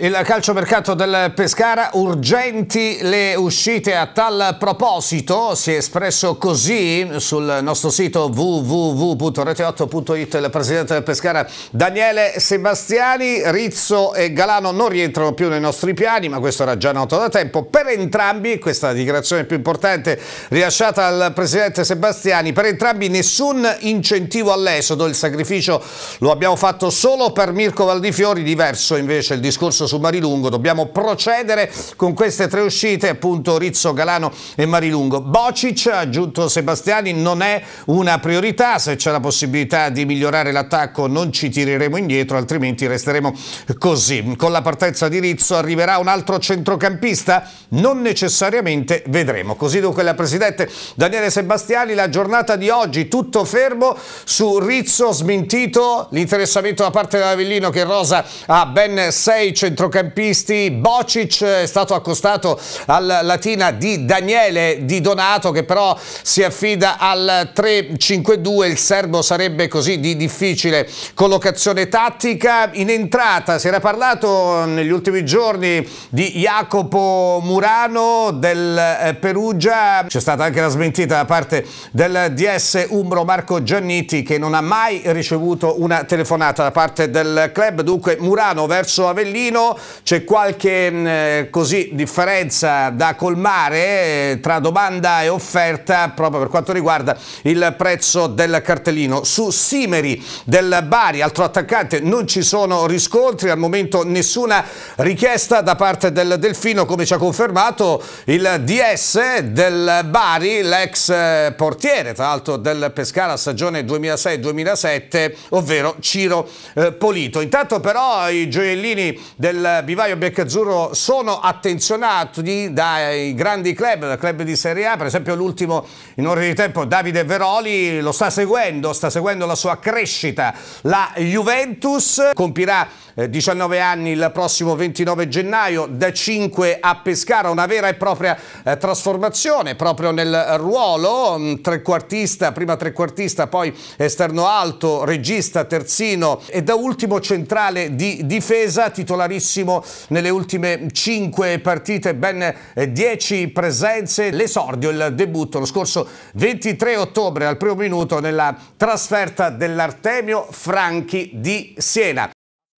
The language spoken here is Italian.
Il calciomercato del Pescara, urgenti le uscite a tal proposito, si è espresso così sul nostro sito www.rete8.it il presidente del Pescara Daniele Sebastiani, Rizzo e Galano non rientrano più nei nostri piani ma questo era già noto da tempo, per entrambi, questa è la dichiarazione più importante rilasciata al presidente Sebastiani, per entrambi nessun incentivo all'esodo, il sacrificio lo abbiamo fatto solo per Mirko Valdifiori, diverso invece il discorso Pozzo su Marilungo, dobbiamo procedere con queste tre uscite, appunto Rizzo, Galano e Marilungo. Bocic, ha aggiunto Sebastiani, non è una priorità, se c'è la possibilità di migliorare l'attacco non ci tireremo indietro, altrimenti resteremo così. Con la partenza di Rizzo arriverà un altro centrocampista? Non necessariamente, vedremo. Così dunque la Presidente Daniele Sebastiani, la giornata di oggi tutto fermo su Rizzo smentito, l'interessamento da parte dell'Avellino che Rosa ha ben 6 centrocampisti centrocampisti. Bocic è stato accostato al latina di Daniele Di Donato che però si affida al 3-5-2. Il serbo sarebbe così di difficile collocazione tattica. In entrata si era parlato negli ultimi giorni di Jacopo Murano del eh, Perugia. C'è stata anche la smentita da parte del DS Umbro Marco Gianniti che non ha mai ricevuto una telefonata da parte del club. Dunque Murano verso Avellino c'è qualche mm, eh, così, differenza da colmare eh, tra domanda e offerta proprio per quanto riguarda il prezzo del cartellino. Su Simeri del Bari, altro attaccante, non ci sono riscontri, al momento nessuna richiesta da parte del Delfino come ci ha confermato il DS del Bari, l'ex eh, portiere tra l'altro del Pescara stagione 2006-2007, ovvero Ciro eh, Polito. Intanto però i gioiellini del del vivaio biancazzurro sono attenzionati dai grandi club, dal club di Serie A, per esempio l'ultimo in ordine di tempo Davide Veroli lo sta seguendo, sta seguendo la sua crescita. La Juventus compirà 19 eh, anni il prossimo 29 gennaio da 5 a Pescara, una vera e propria eh, trasformazione proprio nel ruolo, mh, mm, trequartista, prima trequartista, poi esterno alto, regista, terzino e da ultimo centrale di difesa, titolarista benissimo nelle ultime 5 partite, ben 10 eh, presenze, l'esordio, il debutto lo scorso 23 ottobre al primo minuto nella trasferta dell'Artemio Franchi di Siena.